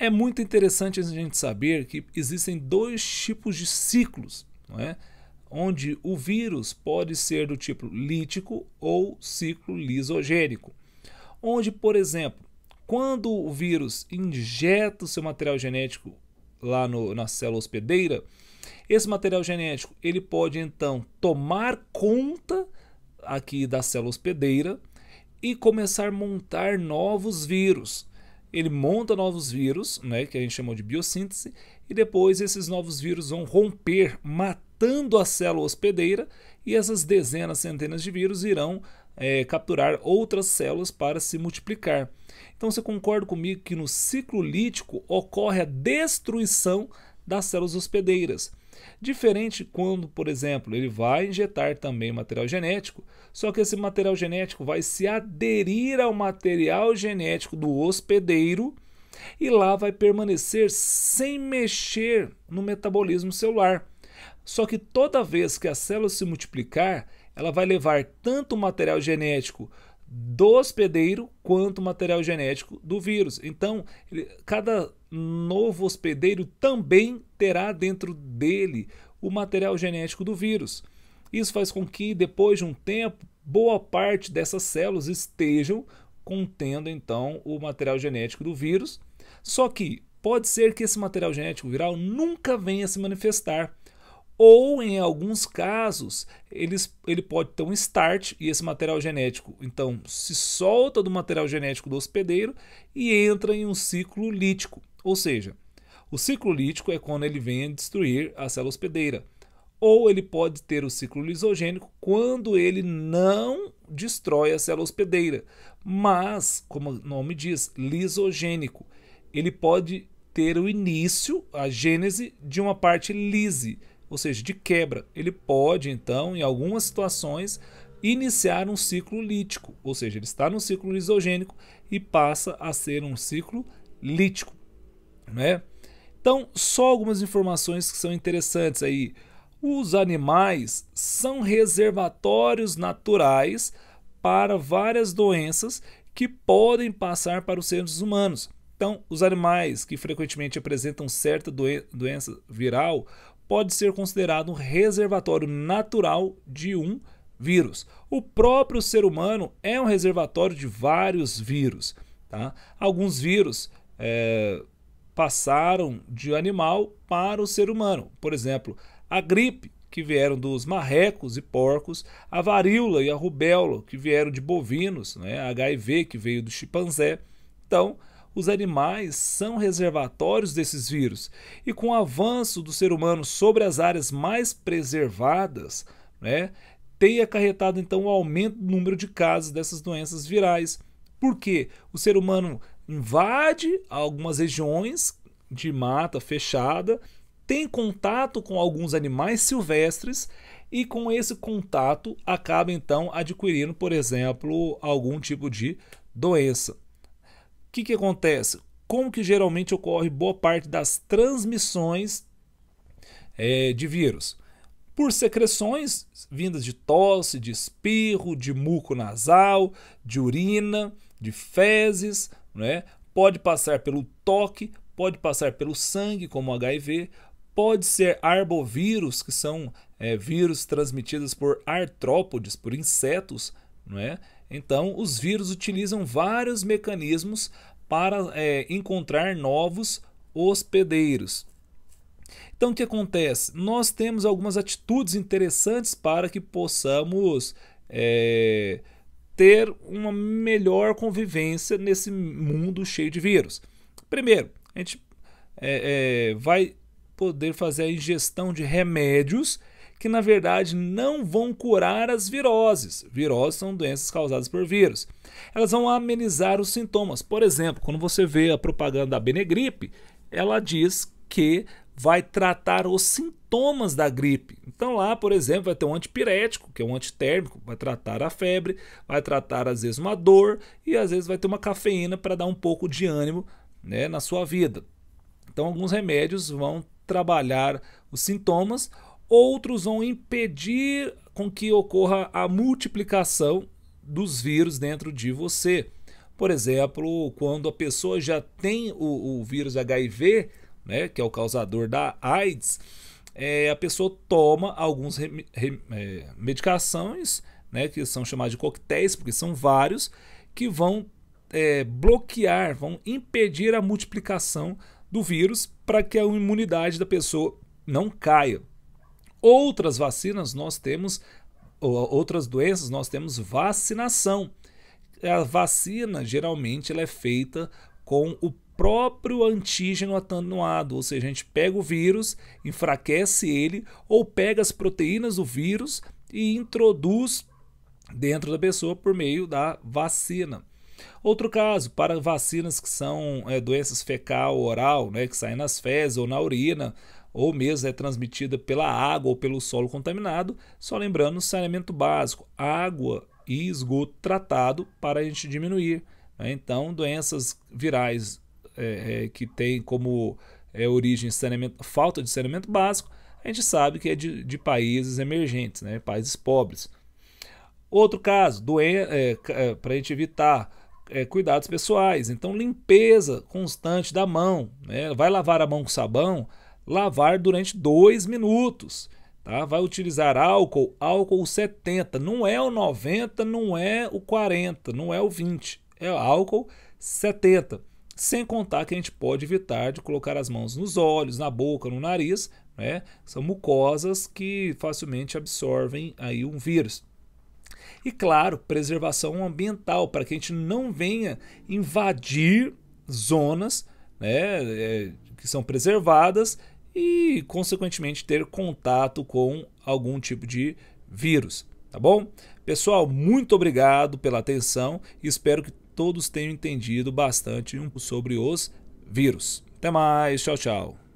É muito interessante a gente saber que existem dois tipos de ciclos, não é? onde o vírus pode ser do tipo lítico ou ciclo lisogênico. Onde, por exemplo, quando o vírus injeta o seu material genético lá no, na célula hospedeira, esse material genético ele pode então tomar conta aqui da célula hospedeira e começar a montar novos vírus ele monta novos vírus, né, que a gente chamou de biossíntese, e depois esses novos vírus vão romper, matando a célula hospedeira, e essas dezenas, centenas de vírus irão é, capturar outras células para se multiplicar. Então você concorda comigo que no ciclo lítico ocorre a destruição das células hospedeiras. Diferente quando, por exemplo, ele vai injetar também material genético, só que esse material genético vai se aderir ao material genético do hospedeiro e lá vai permanecer sem mexer no metabolismo celular. Só que toda vez que a célula se multiplicar, ela vai levar tanto o material genético do hospedeiro quanto material genético do vírus. Então, cada novo hospedeiro também terá dentro dele o material genético do vírus. Isso faz com que, depois de um tempo, boa parte dessas células estejam contendo então o material genético do vírus. Só que pode ser que esse material genético viral nunca venha se manifestar ou em alguns casos eles, ele pode ter um start e esse material genético então se solta do material genético do hospedeiro e entra em um ciclo lítico, ou seja, o ciclo lítico é quando ele vem a destruir a célula hospedeira, ou ele pode ter o ciclo lisogênico quando ele não destrói a célula hospedeira, mas como o nome diz, lisogênico, ele pode ter o início, a gênese de uma parte lise ou seja, de quebra, ele pode então, em algumas situações, iniciar um ciclo lítico, ou seja, ele está no ciclo lisogênico e passa a ser um ciclo lítico, né? Então, só algumas informações que são interessantes aí. Os animais são reservatórios naturais para várias doenças que podem passar para os seres humanos. Então, os animais que frequentemente apresentam certa doença viral pode ser considerado um reservatório natural de um vírus. O próprio ser humano é um reservatório de vários vírus. Tá? Alguns vírus é, passaram de animal para o ser humano. Por exemplo, a gripe, que vieram dos marrecos e porcos, a varíola e a rubéola, que vieram de bovinos, né? a HIV, que veio do chimpanzé. Então, os animais são reservatórios desses vírus. E com o avanço do ser humano sobre as áreas mais preservadas, né, tem acarretado então o um aumento do número de casos dessas doenças virais. Porque o ser humano invade algumas regiões de mata fechada, tem contato com alguns animais silvestres e com esse contato acaba então adquirindo, por exemplo, algum tipo de doença que, que acontece? Como que geralmente ocorre boa parte das transmissões é, de vírus? Por secreções vindas de tosse, de espirro, de muco nasal, de urina, de fezes, né? pode passar pelo toque, pode passar pelo sangue, como HIV, pode ser arbovírus, que são é, vírus transmitidos por artrópodes, por insetos, não é? Então, os vírus utilizam vários mecanismos para é, encontrar novos hospedeiros. Então, o que acontece? Nós temos algumas atitudes interessantes para que possamos é, ter uma melhor convivência nesse mundo cheio de vírus. Primeiro, a gente é, é vai poder fazer a ingestão de remédios que na verdade não vão curar as viroses. Viroses são doenças causadas por vírus. Elas vão amenizar os sintomas. Por exemplo, quando você vê a propaganda da Benegripe, ela diz que vai tratar os sintomas da gripe. Então lá, por exemplo, vai ter um antipirético, que é um antitérmico, vai tratar a febre, vai tratar às vezes uma dor e às vezes vai ter uma cafeína para dar um pouco de ânimo, né, na sua vida. Então alguns remédios vão trabalhar os sintomas, outros vão impedir com que ocorra a multiplicação dos vírus dentro de você. Por exemplo, quando a pessoa já tem o, o vírus HIV, né, que é o causador da AIDS, é, a pessoa toma algumas re, re, é, medicações, né, que são chamadas de coquetéis, porque são vários, que vão é, bloquear, vão impedir a multiplicação do vírus para que a imunidade da pessoa não caia outras vacinas nós temos, ou outras doenças nós temos vacinação. A vacina geralmente ela é feita com o próprio antígeno atenuado, ou seja, a gente pega o vírus, enfraquece ele ou pega as proteínas do vírus e introduz dentro da pessoa por meio da vacina. Outro caso, para vacinas que são é, doenças fecal oral, né, que saem nas fezes ou na urina, ou mesmo é transmitida pela água ou pelo solo contaminado. Só lembrando, saneamento básico, água e esgoto tratado para a gente diminuir. Né? Então, doenças virais é, é, que têm como é, origem saneamento, falta de saneamento básico, a gente sabe que é de, de países emergentes, né? países pobres. Outro caso, é, é, para a gente evitar é, cuidados pessoais. Então, limpeza constante da mão. Né? Vai lavar a mão com sabão, lavar durante dois minutos. Tá? Vai utilizar álcool, álcool 70. Não é o 90, não é o 40, não é o 20. É álcool 70. Sem contar que a gente pode evitar de colocar as mãos nos olhos, na boca, no nariz. Né? São mucosas que facilmente absorvem aí um vírus. E claro, preservação ambiental, para que a gente não venha invadir zonas né, é, que são preservadas e, consequentemente, ter contato com algum tipo de vírus. Tá bom? Pessoal, muito obrigado pela atenção e espero que todos tenham entendido bastante sobre os vírus. Até mais, tchau, tchau.